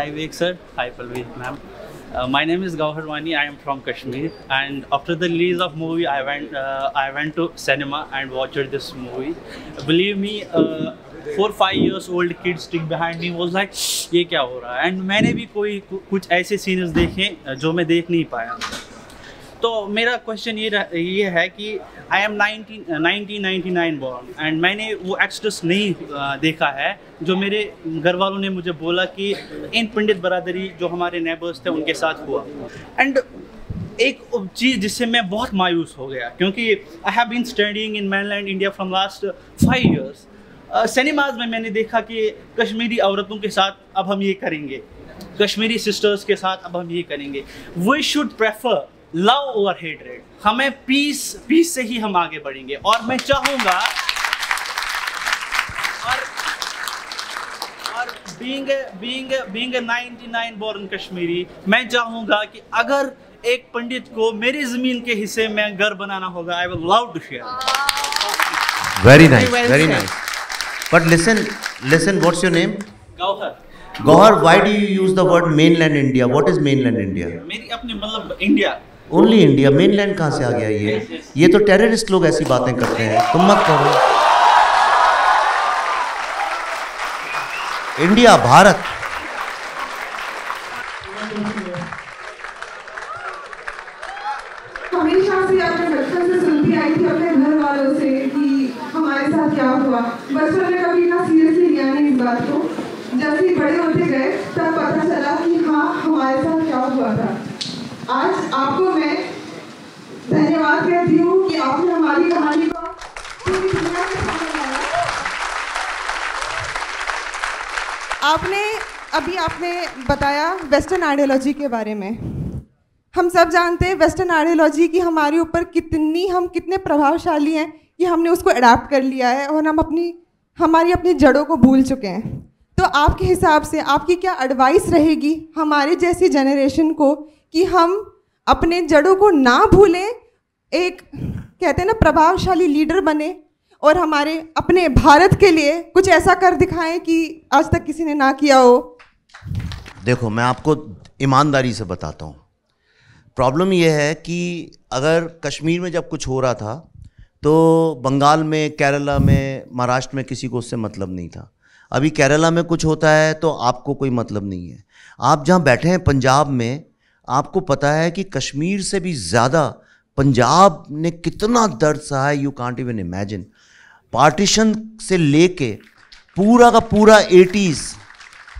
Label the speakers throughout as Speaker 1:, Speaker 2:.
Speaker 1: Hi Vivek sir, hi Palvi ma'am. Uh, my name is Gauhar Wani. I am from Kashmir, and after the release of movie, I went uh, I went to cinema and watched this movie. Believe me, uh, four five years old kid stick behind me was like, ये क्या हो रहा है And मैंने भी कोई कुछ ऐसे scenes देखे जो मैं देख नहीं पाया तो मेरा क्वेश्चन ये ये है कि I am nineteen nineteen born and मैंने वो एक्सट्रस नहीं uh, देखा है जो मेरे घर वालों ने मुझे बोला कि इन पंडित बरादरी जो हमारे नेबर्स थे उनके साथ हुआ एंड एक चीज़ जिससे मैं बहुत मायूस हो गया क्योंकि I have been studying in mainland India from last five years cinemas में मैंने देखा कि कश्मीरी औरतों के साथ अब हम ये करेंगे कश्मीरी सिस्टर्स के साथ अब हम ये करेंगे we should prefer love over hatred हमें पीस पीस से ही हम आगे बढ़ेंगे और मैं चाहूँगा being being being 99 born Kashmiri मैं चाहूंगा कि अगर एक पंडित को मेरी जमीन के हिस्से में घर बनाना होगा I will love to share very nice very nice
Speaker 2: but listen listen what's your name
Speaker 1: Gauhar
Speaker 2: Gauhar why do you use the word mainland India what is mainland India मेरी अपने
Speaker 1: मतलब India
Speaker 2: only India mainland कहाँ से आ गया ये ये तो terrorist लोग ऐसी बातें करते हैं तुम मत करो इंडिया भारत
Speaker 3: बताया वेस्टर्न आइडियोलॉजी के बारे में हम सब जानते हैं वेस्टर्न आइडियोलॉजी की हमारे ऊपर कितनी हम कितने प्रभावशाली हैं कि हमने उसको अडाप्ट कर लिया है और हम अपनी हमारी अपनी जड़ों को भूल चुके हैं तो आपके हिसाब से आपकी क्या एडवाइस रहेगी हमारे जैसी जनरेशन को कि हम अपने जड़ों को ना भूलें एक कहते हैं ना प्रभावशाली लीडर बने और हमारे अपने भारत के लिए कुछ ऐसा कर दिखाएं कि आज तक किसी ने ना किया हो
Speaker 2: देखो मैं आपको ईमानदारी से बताता हूँ प्रॉब्लम यह है कि अगर कश्मीर में जब कुछ हो रहा था तो बंगाल में केरला में महाराष्ट्र में किसी को उससे मतलब नहीं था अभी केरला में कुछ होता है तो आपको कोई मतलब नहीं है आप जहाँ बैठे हैं पंजाब में आपको पता है कि कश्मीर से भी ज़्यादा पंजाब ने कितना दर्द सहा है you can't even imagine partition से लेके पूरा का पूरा एटीज़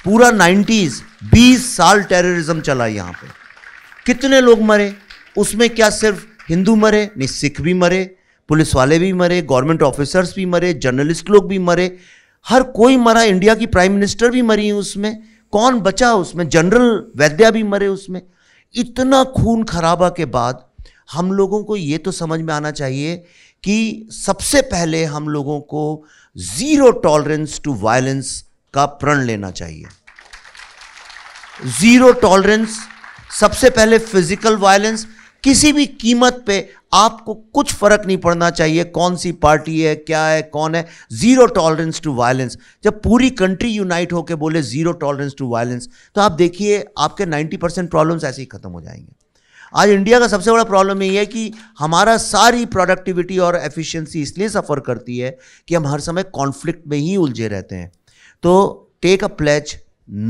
Speaker 2: पूरा 90s 20 साल टेररिज्म चला यहाँ पे कितने लोग मरे उसमें क्या सिर्फ हिंदू मरे नहीं सिख भी मरे पुलिस वाले भी मरे गवर्नमेंट ऑफिसर्स भी मरे जर्नलिस्ट लोग भी मरे हर कोई मरा इंडिया की प्राइम मिनिस्टर भी मरी उसमें कौन बचा उसमें जनरल वैद्या भी मरे उसमें इतना खून खराबा के बाद हम लोगों को ये तो समझ में आना चाहिए कि सबसे पहले हम लोगों को ज़ीरो टॉलरेंस टू वायलेंस का प्रण लेना चाहिए जीरो टॉलरेंस सबसे पहले फिजिकल वायलेंस किसी भी कीमत पे आपको कुछ फर्क नहीं पड़ना चाहिए कौन सी पार्टी है क्या है कौन है जीरो टॉलरेंस टू वायलेंस जब पूरी कंट्री यूनाइट होकर बोले जीरो टॉलरेंस टू वायलेंस तो आप देखिए आपके 90 परसेंट प्रॉब्लम्स ऐसे ही खत्म हो जाएंगे आज इंडिया का सबसे बड़ा प्रॉब्लम ये है कि हमारा सारी प्रोडक्टिविटी और एफिशिएंसी इसलिए सफ़र करती है कि हम हर समय कॉन्फ्लिक्ट में ही उलझे रहते हैं तो take a pledge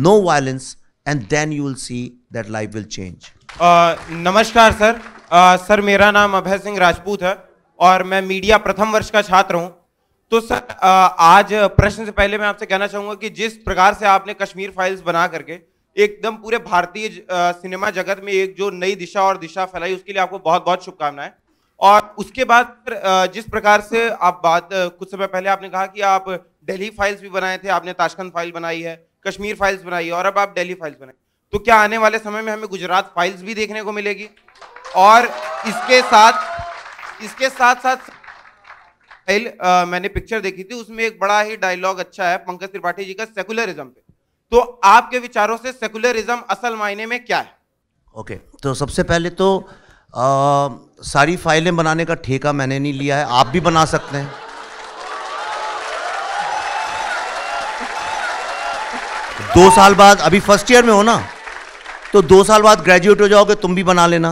Speaker 2: no violence and then you will see that life will change
Speaker 3: नमस्कार सर uh, सर मेरा नाम अभय सिंह राजपूत है और मैं मीडिया प्रथम वर्ष का छात्र हूँ तो सर आज प्रश्न से पहले मैं आपसे कहना चाहूंगा कि जिस प्रकार से आपने कश्मीर फाइल्स बना करके एकदम पूरे भारतीय सिनेमा जगत में एक जो नई दिशा और दिशा फैलाई उसके लिए आपको बहुत बहुत शुभकामनाएं और उसके बाद जिस प्रकार से आप बात कुछ समय पहले आपने कहा कि आप दिल्ली फाइल्स भी बनाए थे आपने ताशकंद फाइल बनाई है कश्मीर फाइल्स बनाई है और अब आप दिल्ली फाइल्स बनाई तो क्या आने वाले समय में हमें गुजरात फाइल्स भी देखने को मिलेगी और इसके साथ इसके साथ साथ फाइल मैंने पिक्चर देखी थी उसमें एक बड़ा ही डायलॉग अच्छा है पंकज त्रिपाठी जी का सेकुलरिज्म पे तो आपके विचारों से सेकुलरिज्म असल मायने में क्या है
Speaker 2: ओके okay, तो सबसे पहले तो आ, सारी फाइलें बनाने का ठेका मैंने नहीं लिया है आप भी बना सकते हैं दो साल बाद अभी फर्स्ट ईयर में हो ना तो दो साल बाद ग्रेजुएट हो जाओगे तुम भी बना लेना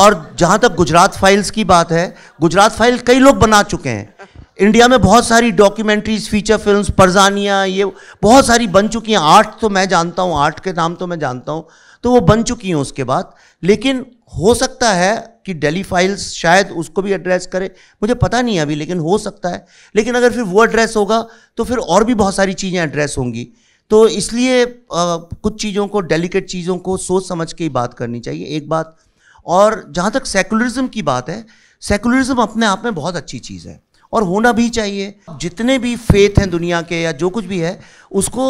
Speaker 2: और जहाँ तक गुजरात फाइल्स की बात है गुजरात फाइल कई लोग बना चुके हैं इंडिया में बहुत सारी डॉक्यूमेंट्रीज फीचर फिल्म्स परजानियाँ ये बहुत सारी बन चुकी हैं आर्ट तो मैं जानता हूँ आर्ट के नाम तो मैं जानता हूँ तो वो बन चुकी हैं उसके बाद लेकिन हो सकता है कि डेली फाइल्स शायद उसको भी एड्रेस करे मुझे पता नहीं अभी लेकिन हो सकता है लेकिन अगर फिर वो एड्रेस होगा तो फिर और भी बहुत सारी चीज़ें एड्रेस होंगी तो इसलिए कुछ चीज़ों को डेलिकेट चीज़ों को सोच समझ के ही बात करनी चाहिए एक बात और जहाँ तक सेकुलरिज्म की बात है सेकुलरिज्म अपने आप में बहुत अच्छी चीज़ है और होना भी चाहिए जितने भी फेथ हैं दुनिया के या जो कुछ भी है उसको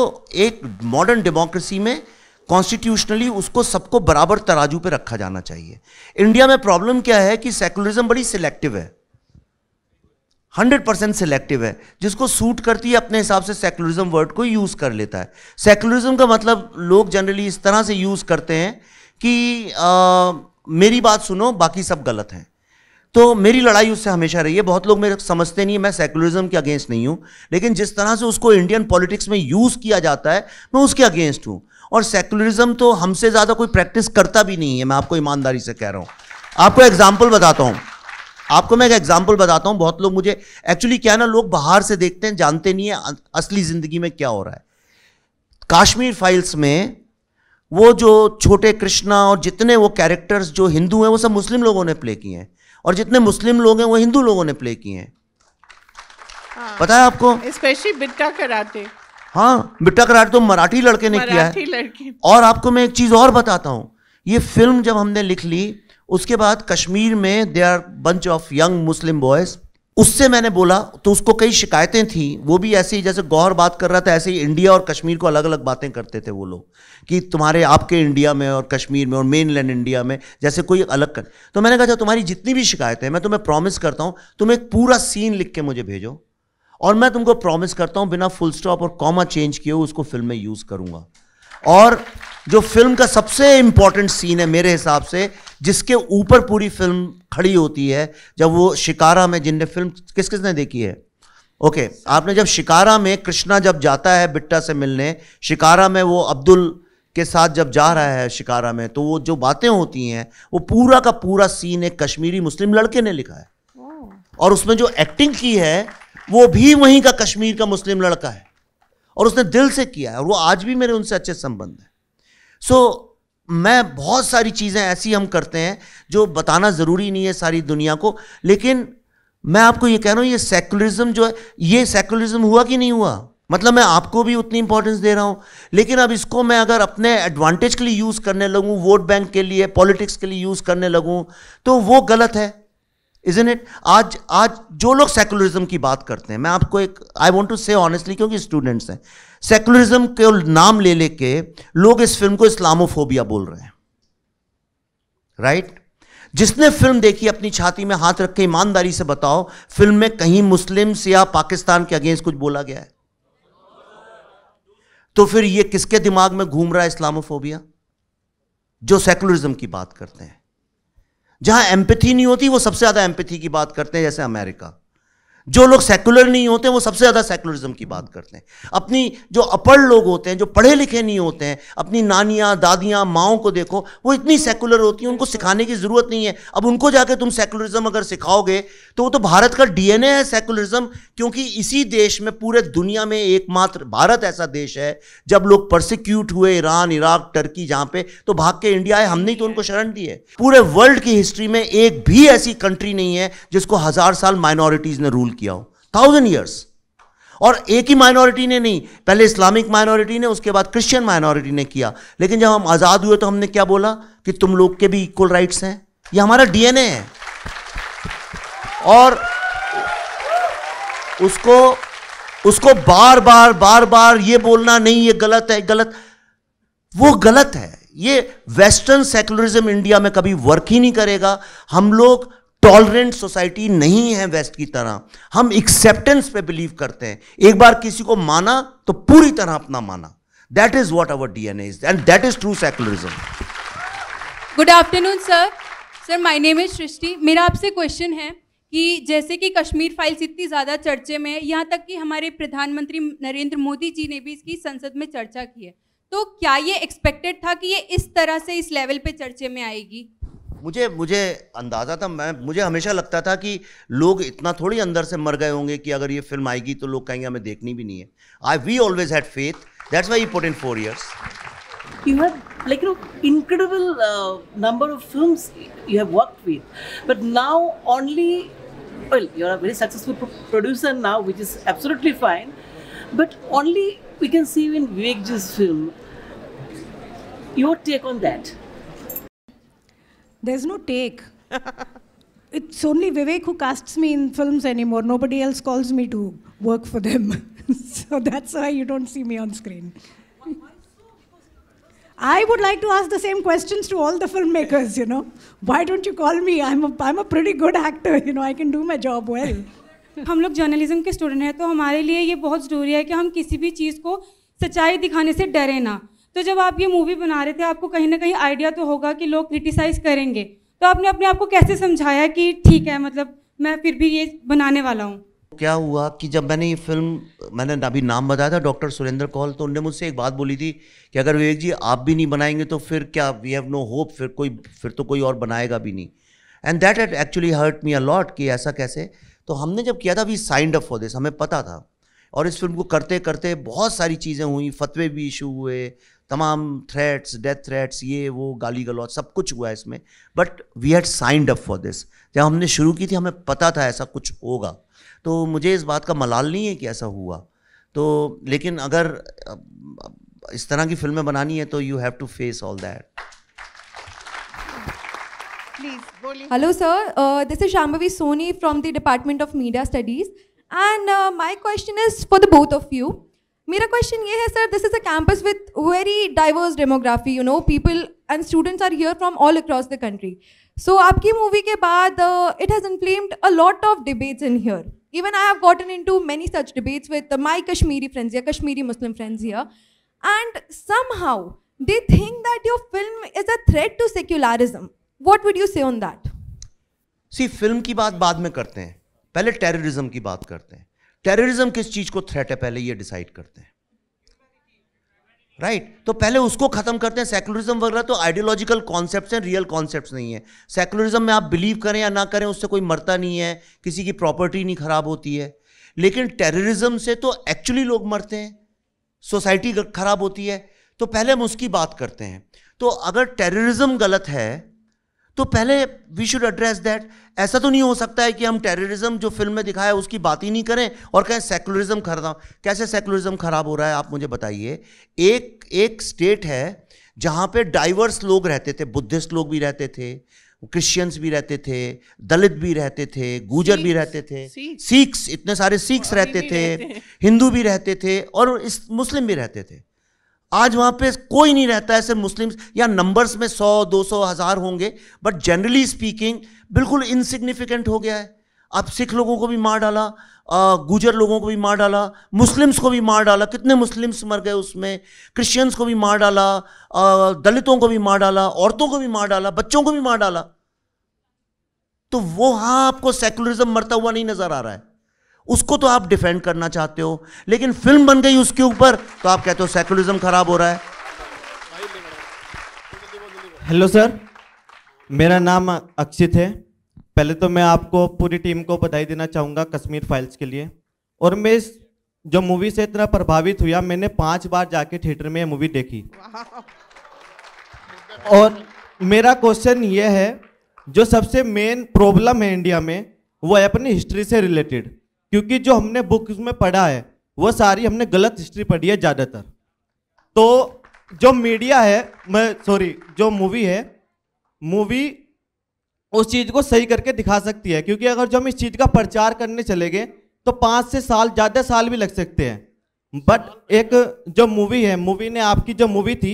Speaker 2: एक मॉडर्न डेमोक्रेसी में कॉन्स्टिट्यूशनली उसको सबको बराबर तराजू पर रखा जाना चाहिए इंडिया में प्रॉब्लम क्या है कि सेकुलरिज्म बड़ी सिलेक्टिव है हंड्रेड परसेंट सेलेक्टिव है जिसको सूट करती है अपने हिसाब से सेकुलरिज्म वर्ड को यूज़ कर लेता है सेकुलरिज्म का मतलब लोग जनरली इस तरह से यूज़ करते हैं कि आ, मेरी बात सुनो बाकी सब गलत हैं तो मेरी लड़ाई उससे हमेशा रही है बहुत लोग मेरे समझते नहीं है मैं सेकुलरिज्म के अगेंस्ट नहीं हूँ लेकिन जिस तरह से उसको इंडियन पॉलिटिक्स में यूज़ किया जाता है मैं उसके अगेंस्ट हूँ और सेकुलरिज्म तो हमसे ज़्यादा कोई प्रैक्टिस करता भी नहीं है मैं आपको ईमानदारी से कह रहा हूँ आपको एग्जाम्पल बताता हूँ आपको मैं एक एग्जाम्पल बताता हूँ बहुत लोग मुझे एक्चुअली क्या है ना लोग बाहर से देखते हैं जानते नहीं है असली ज़िंदगी में क्या हो रहा है काश्मीर फाइल्स में वो जो छोटे कृष्णा और जितने वो कैरेक्टर्स जो हिंदू हैं वो सब मुस्लिम लोगों ने प्ले किए हैं और जितने मुस्लिम लोग हैं वो हिंदू लोगों ने प्ले किए हैं हाँ, पता है आपको
Speaker 1: स्पेशली बिट्टा कराते
Speaker 2: हाँ बिट्टा कराटे तो मराठी लड़के ने मराठी किया है और आपको मैं एक चीज़ और बताता हूँ ये फिल्म जब हमने लिख ली उसके बाद कश्मीर में they are bunch of young Muslim boys उससे मैंने बोला तो उसको कई शिकायतें थी वो भी ऐसे ही जैसे गौर बात कर रहा था ऐसे ही इंडिया और कश्मीर को अलग अलग बातें करते थे वो लोग कि तुम्हारे आपके इंडिया में और कश्मीर में और मेन लैंड इंडिया में जैसे कोई अलग कर तो मैंने कहा था अच्छा, तुम्हारी जितनी भी शिकायतें मैं तुम्हें प्रॉमिस करता हूँ तुम एक पूरा सीन लिख के मुझे भेजो और मैं तुमको प्रॉमिस करता हूँ बिना फुल स्टॉप और कॉमा चेंज किए उसको फिल्म में यूज़ करूँगा और जो फिल्म का सबसे इंपॉर्टेंट सीन है मेरे हिसाब से जिसके ऊपर पूरी फिल्म खड़ी होती है जब वो शिकारा में जिनने फिल्म किस किसने देखी है ओके okay, आपने जब शिकारा में कृष्णा जब जाता है बिट्टा से मिलने शिकारा में वो अब्दुल के साथ जब जा रहा है शिकारा में तो वो जो बातें होती हैं वो पूरा का पूरा सीन एक कश्मीरी मुस्लिम लड़के ने लिखा है oh. और उसमें जो एक्टिंग की है वो भी वहीं का कश्मीर का मुस्लिम लड़का है और उसने दिल से किया है और वो आज भी मेरे उनसे अच्छे संबंध है सो so, मैं बहुत सारी चीज़ें ऐसी हम करते हैं जो बताना ज़रूरी नहीं है सारी दुनिया को लेकिन मैं आपको ये कह रहा हूँ ये सेकुलरिज्म जो है ये सेकुलरिज्म हुआ कि नहीं हुआ मतलब मैं आपको भी उतनी इंपॉर्टेंस दे रहा हूँ लेकिन अब इसको मैं अगर अपने एडवांटेज के लिए यूज़ करने लगूँ वोट बैंक के लिए पॉलिटिक्स के लिए यूज़ करने लगूँ तो वो गलत है इजन इट आज आज जो लोग सेकुलरिज्म की बात करते हैं मैं आपको एक I want to say honestly क्योंकि स्टूडेंट्स हैं सेकुलरिज्म के नाम ले लेके लोग इस फिल्म को इस्लामोफोबिया बोल रहे हैं राइट जिसने फिल्म देखी अपनी छाती में हाथ रख के ईमानदारी से बताओ फिल्म में कहीं मुस्लिम या पाकिस्तान के अगेंस्ट कुछ बोला गया है तो फिर ये किसके दिमाग में घूम रहा है इस्लामोफोबिया जो सेकुलरिज्म की बात करते हैं जहां एम्पथी नहीं होती वो सबसे ज्यादा एम्पथी की बात करते हैं जैसे अमेरिका जो लोग सेकुलर नहीं होते वो सबसे ज़्यादा सेकुलरिज्म की बात करते हैं अपनी जो अपर लोग होते हैं जो पढ़े लिखे नहीं होते हैं अपनी नानियाँ दादियाँ माओ को देखो वो इतनी सेकुलर होती हैं उनको सिखाने की ज़रूरत नहीं है अब उनको जाके तुम सेकुलरिज्म अगर सिखाओगे तो वो तो भारत का डीएनए है सेकुलरिज्म क्योंकि इसी देश में पूरे दुनिया में एकमात्र भारत ऐसा देश है जब लोग परसिक्यूट हुए ईरान इराक टर्की जहाँ पे तो भाग के इंडिया आए हमने ही तो उनको शरण दी है पूरे वर्ल्ड की हिस्ट्री में एक भी ऐसी कंट्री नहीं है जिसको हज़ार साल माइनॉरिटीज़ ने रूल किया हो थाउजेंड ईयर्स और एक ही माइनॉरिटी ने नहीं पहले इस्लामिक माइनॉरिटी ने उसके बाद क्रिश्चियन माइनॉरिटी ने किया लेकिन जब हम आज़ाद हुए तो हमने क्या बोला कि तुम लोग के भी इक्वल राइट्स हैं ये हमारा डीएनए है और उसको उसको बार बार बार बार ये बोलना नहीं ये गलत है गलत वो गलत है ये वेस्टर्न सेकुलरिज्म इंडिया में कभी वर्क ही नहीं करेगा हम लोग टॉलरेंट सोसाइटी नहीं है वेस्ट की तरह हम एक्सेप्टेंस पे बिलीव करते हैं एक बार किसी को माना तो पूरी तरह अपना माना that is what our D N A and that is true secularism
Speaker 1: good afternoon sir sir my name is Srishti मेरा आपसे क्वेश्चन है कि जैसे कि कश्मीर फाइल्स इतनी ज़्यादा चर्चे में है यहाँ तक कि हमारे प्रधानमंत्री नरेंद्र मोदी जी ने भी इसकी संसद में चर्चा की है तो क्या ये एक्सपेक्टेड था कि ये इस तरह से इस लेवल पे चर्चे में आएगी
Speaker 2: मुझे मुझे अंदाज़ा था मैं मुझे हमेशा लगता था कि लोग इतना थोड़ी अंदर से मर गए होंगे कि अगर ये फिल्म आएगी तो लोग कहेंगे हमें देखनी भी नहीं है I we always had faith that's why you in four years
Speaker 1: you have like you incredible number of film you have work with but now only well you are very successful producer now which is absolutely fine but only we can see you in Vivek film your take on that There's no take. it's only Vivek who casts me in films anymore. Nobody else calls me to work for them. so that's why you don't see me on screen. I would like to ask the same questions to all the filmmakers, you know. Why don't you call me? I'm a, I'm a pretty good actor, you know, I can do my job well. हम लोग journalism के student हैं तो हमारे लिए ये बहुत ज़रूरी है कि हम किसी भी चीज़ को सच्चाई दिखाने से डरे ना तो जब आप ये मूवी बना रहे थे आपको कहीं ना कहीं आइडिया तो होगा कि लोग क्रिटिसाइज करेंगे तो आपने अपने आप को कैसे समझाया कि ठीक है मतलब मैं फिर भी ये बनाने वाला हूँ
Speaker 2: क्या हुआ कि जब मैंने ये फिल्म मैंने अभी नाम बताया था डॉक्टर सुरेंद्र कौल तो उनने मुझसे एक बात बोली थी कि अगर विवेक जी आप भी नहीं बनाएंगे तो फिर क्या वी हैव नो होप फिर कोई फिर तो कोई और बनाएगा भी नहीं and that at actually hurt me a lot कि ऐसा कैसे तो हमने जब किया था we signed up for this हमें पता था और इस फिल्म को करते करते बहुत सारी चीज़ें हुई फतवे भी इशू हुए तमाम थ्रेट्स डेथ थ्रेट्स ये वो गाली गलौज सब कुछ हुआ है इसमें but we had signed up for this जब हमने शुरू की थी हमें पता था ऐसा कुछ होगा तो मुझे इस बात का मलाल नहीं है कि ऐसा हुआ तो लेकिन अगर इस तरह की फिल्में बनानी है तो you have to face all that
Speaker 3: hello sir this is is Soni from the department of media studies and And question is for the both of you मेरा क्वेश्चन ये है sir this is a campus with very diverse demography you know people and students are here from all across the country so आपकी movie के बाद it has inflamed a lot of debates in here even I have gotten into many such debates with my Kashmiri friends या Kashmiri Muslim friends here and somehow they think that your film is a threat to secularism what would you say on that
Speaker 2: see film की बात बाद में करते हैं पहले terrorism की बात करते हैं टेररिज्म किस चीज को थ्रेट है पहले ये डिसाइड करते हैं राइट right? तो पहले उसको खत्म करते हैं सेकुलरिज्म वगैरह तो आइडियोलॉजिकल कॉन्सेप्ट हैं रियल कॉन्सेप्ट्स नहीं है सेकुलरिज्म में आप बिलीव करें या ना करें उससे कोई मरता नहीं है किसी की प्रॉपर्टी नहीं खराब होती है लेकिन टेररिज्म से तो एक्चुअली लोग मरते हैं सोसाइटी खराब होती है तो पहले हम उसकी बात करते हैं तो अगर टेररिज्म गलत है तो पहले वी शुड एड्रेस दैट ऐसा तो नहीं हो सकता है कि हम टेररिज्म जो फिल्म में दिखाया है उसकी बात ही नहीं करें और कहें सेकुलरिज्म खराब कैसे सेकुलरिज्म खराब हो रहा है आप मुझे बताइए एक एक स्टेट है जहाँ पे डाइवर्स लोग रहते थे बुद्धिस्ट लोग भी रहते थे क्रिश्चियंस भी रहते थे दलित भी रहते थे गुजर भी रहते थे सिख्स इतने सारे सिख्स रहते थे हिंदू भी रहते थे और इस मुस्लिम भी रहते थे आज वहां पे कोई नहीं रहता है सिर्फ मुस्लिम्स या नंबर्स में सौ दो सौ हज़ार होंगे बट जनरली स्पीकिंग बिल्कुल इनसिग्निफिकेंट हो गया है आप सिख लोगों को भी मार डाला गुजर लोगों को भी मार डाला मुस्लिम्स को भी मार डाला कितने मुस्लिम्स मर गए उसमें क्रिश्चियंस को भी मार डाला दलितों को भी मार डाला औरतों को भी मार डाला बच्चों को भी मार डाला तो वो हाँ आपको सेकुलरिज्म मरता हुआ नहीं नज़र आ रहा है उसको तो आप डिफेंड करना चाहते हो लेकिन फिल्म बन गई उसके ऊपर तो आप कहते हो सेकुलरिज्म खराब हो रहा है
Speaker 3: हेलो सर मेरा नाम अक्षित है पहले तो मैं आपको पूरी टीम को बधाई देना चाहूँगा कश्मीर फाइल्स के लिए और मैं इस जो मूवी से इतना प्रभावित हुआ मैंने पांच बार जाके थिएटर में मूवी देखी और मेरा क्वेश्चन ये है जो सबसे मेन प्रॉब्लम है इंडिया में वो है अपनी हिस्ट्री से रिलेटेड क्योंकि जो हमने बुक में पढ़ा है वो सारी हमने गलत हिस्ट्री पढ़ी है ज़्यादातर तो जो मीडिया है मैं सॉरी जो मूवी है मूवी उस चीज़ को सही करके दिखा सकती है क्योंकि अगर जो हम इस चीज़ का प्रचार करने चले गए तो पाँच से साल ज़्यादा साल भी लग सकते हैं बट एक जो मूवी है मूवी ने आपकी जो मूवी थी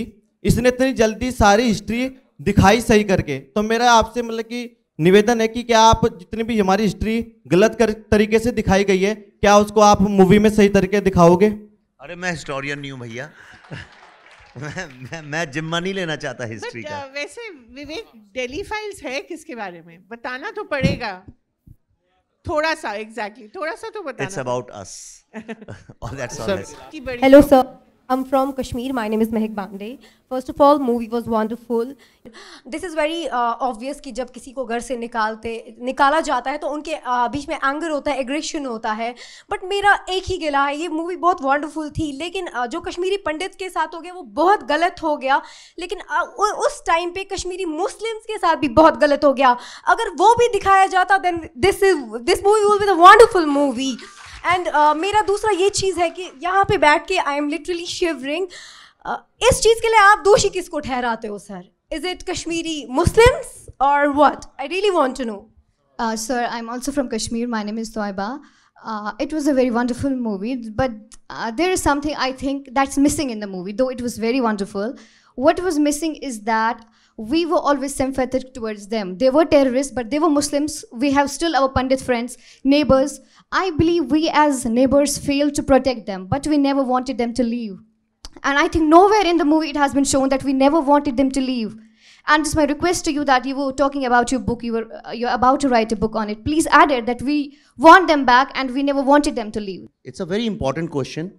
Speaker 3: इसने इतनी जल्दी सारी हिस्ट्री दिखाई सही करके तो मेरा आपसे मतलब कि निवेदन है कि क्या आप जितनी भी हमारी हिस्ट्री गलत कर, तरीके से दिखाई गई है क्या उसको आप मूवी में सही तरीके दिखाओगे
Speaker 2: अरे मैं हिस्टोरियन नहीं हूँ भैया मैं, मैं, मैं जिम्मा नहीं लेना चाहता हिस्ट्री का
Speaker 1: uh, वैसे विवेक डेली फाइल्स है किसके बारे में बताना तो पड़ेगा थोड़ा सा एग्जैक्टली exactly, थोड़ा सा तो बताना it's about
Speaker 2: us
Speaker 3: that's all hello sir I'm from Kashmir. My name is Mehak Bande. First of all, movie was wonderful. This is very uh, obvious कि जब किसी को घर से निकालते निकाला जाता है तो उनके uh, बीच में एंगर होता है एग्रेशन होता है बट मेरा एक ही गिला है ये मूवी बहुत वंडरफुल थी लेकिन uh, जो कश्मीरी पंडित के साथ हो गया वो बहुत गलत हो गया लेकिन uh, उस टाइम पे कश्मीरी मुस्लिम्स के साथ भी बहुत गलत हो गया अगर वो भी दिखाया जाता then this is this movie will be the wonderful movie and uh, मेरा दूसरा ये चीज़ है कि यहाँ पे बैठ के आई एम लिटरली शिवरिंग इस चीज़ के लिए आप दोषी किस को ठहराते हो sir is it Kashmiri Muslims और what I really want to know sir I am also from Kashmir my name is Toiba it was a very wonderful movie
Speaker 2: but there is something I think that's missing in the movie though it was very wonderful what
Speaker 3: was missing is that we were always sympathetic towards them. They were terrorists, but they were Muslims. We have still our Pandit friends, neighbors. I believe we as neighbors failed to protect them, but we never wanted them to leave. And I think nowhere in the movie it has been shown that we never wanted them to leave. And it's my request to you that you were talking about your book, you were uh, you're about
Speaker 2: to write a book on it. Please add it that we want them back and we never wanted them to leave. It's a very important question,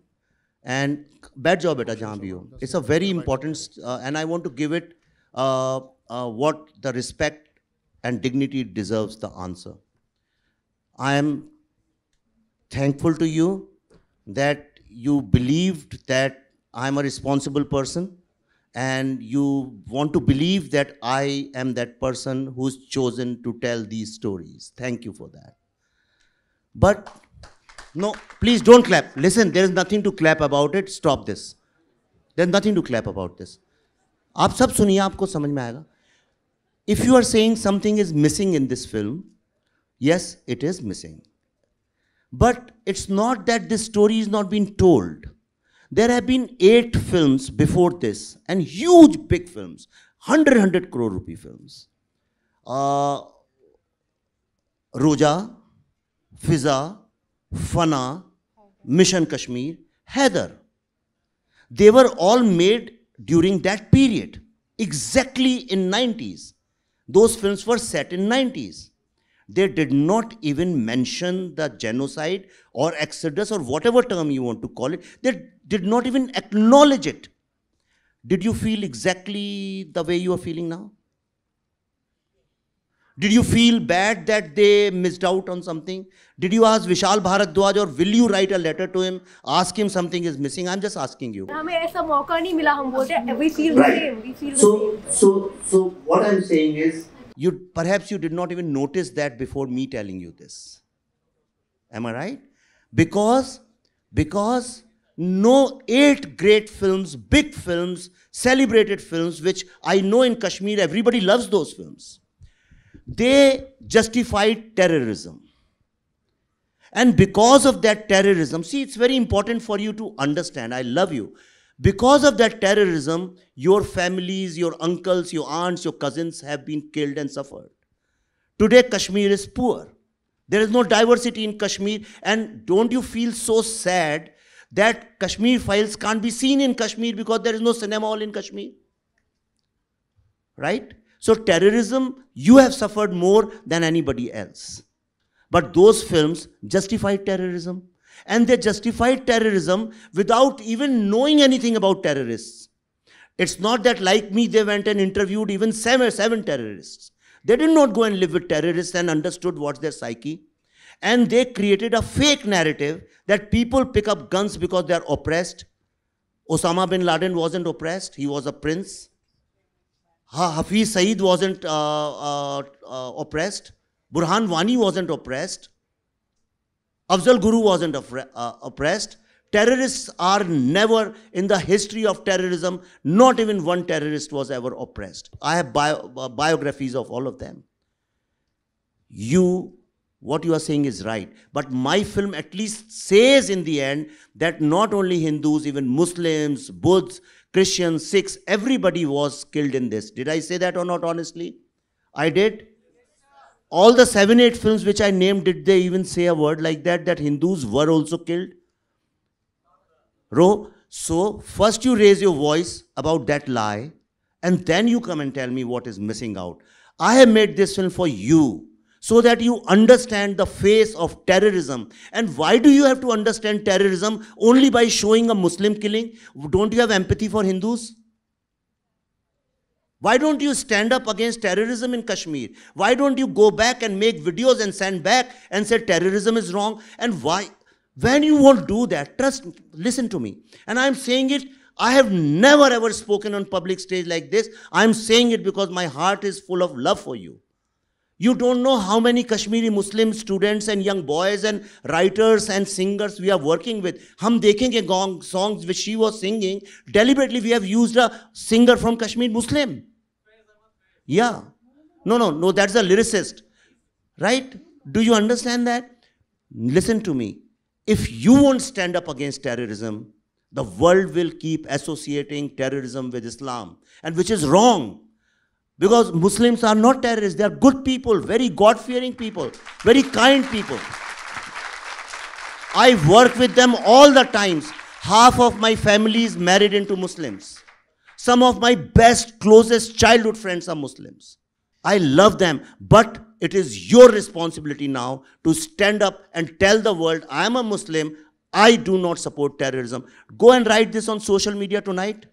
Speaker 2: and bad job, beta, It's a very important, uh, and I want to give it uh, uh, what the respect and dignity deserves the answer. I am thankful to you that you believed that I'm a responsible person and you want to believe that I am that person who's chosen to tell these stories. Thank you for that. But no, please don't clap. Listen, there is nothing to clap about it. Stop this. There's nothing to clap about this. आप सब सुनिए आपको समझ में आएगा if you are saying something is missing in this film yes it is missing but it's not that this story is not been told there have been eight film before this and huge big film hundred hundred crore rupee film Roja Fiza Fanaa mission Kashmir Haider they were all made during that period, exactly in 90s. Those films were set in 90s. They did not even mention the genocide or exodus or whatever term you want to call it. They did not even acknowledge it. Did you feel exactly the way you are feeling now? Did you feel bad that they missed out on something? Did you ask Vishal Bharadwaj or will you write a letter to him? Ask him something is missing. I'm just asking you. we feel right. the same. We feel so, the same. So so what I'm saying is you perhaps you did not even notice that before me telling you this. Am I right? Because because no eight great films, big films, celebrated films, which I know in Kashmir everybody loves those films they justified terrorism. And because of that terrorism, see, it's very important for you to understand. I love you. Because of that terrorism, your families, your uncles, your aunts, your cousins have been killed and suffered. Today, Kashmir is poor. There is no diversity in Kashmir. And don't you feel so sad that Kashmir files can't be seen in Kashmir because there is no cinema hall in Kashmir? Right? So terrorism, you have suffered more than anybody else. But those films justified terrorism. And they justified terrorism without even knowing anything about terrorists. It's not that like me, they went and interviewed even seven, seven terrorists. They did not go and live with terrorists and understood what's their psyche. And they created a fake narrative that people pick up guns because they're oppressed. Osama bin Laden wasn't oppressed, he was a prince. Hafiz Saeed wasn't uh, uh, uh, oppressed. Burhan Wani wasn't oppressed. Afzal Guru wasn't uh, oppressed. Terrorists are never in the history of terrorism, not even one terrorist was ever oppressed. I have bio uh, biographies of all of them. You what you are saying is right. But my film at least says in the end that not only Hindus, even Muslims, Buddhists, Christians, Sikhs, everybody was killed in this. Did I say that or not honestly? I did. All the seven, eight films which I named, did they even say a word like that, that Hindus were also killed? Ro, so first you raise your voice about that lie, and then you come and tell me what is missing out. I have made this film for you so that you understand the face of terrorism. And why do you have to understand terrorism only by showing a Muslim killing? Don't you have empathy for Hindus? Why don't you stand up against terrorism in Kashmir? Why don't you go back and make videos and send back and say terrorism is wrong? And why? When you won't do that, trust, listen to me. And I'm saying it I have never ever spoken on public stage like this. I'm saying it because my heart is full of love for you. You don't know how many Kashmiri Muslim students and young boys and writers and singers we are working with. Hum dekhenge gong songs which she was singing. Deliberately we have used a singer from Kashmir Muslim. Yeah. No, no, no, that's a lyricist. Right? Do you understand that? Listen to me. If you won't stand up against terrorism, the world will keep associating terrorism with Islam, and which is wrong. Because Muslims are not terrorists, they are good people, very God fearing people, very kind people. I work with them all the times. Half of my family is married into Muslims. Some of my best, closest childhood friends are Muslims. I love them, but it is your responsibility now to stand up and tell the world I am a Muslim, I do not support terrorism. Go and write this on social media tonight.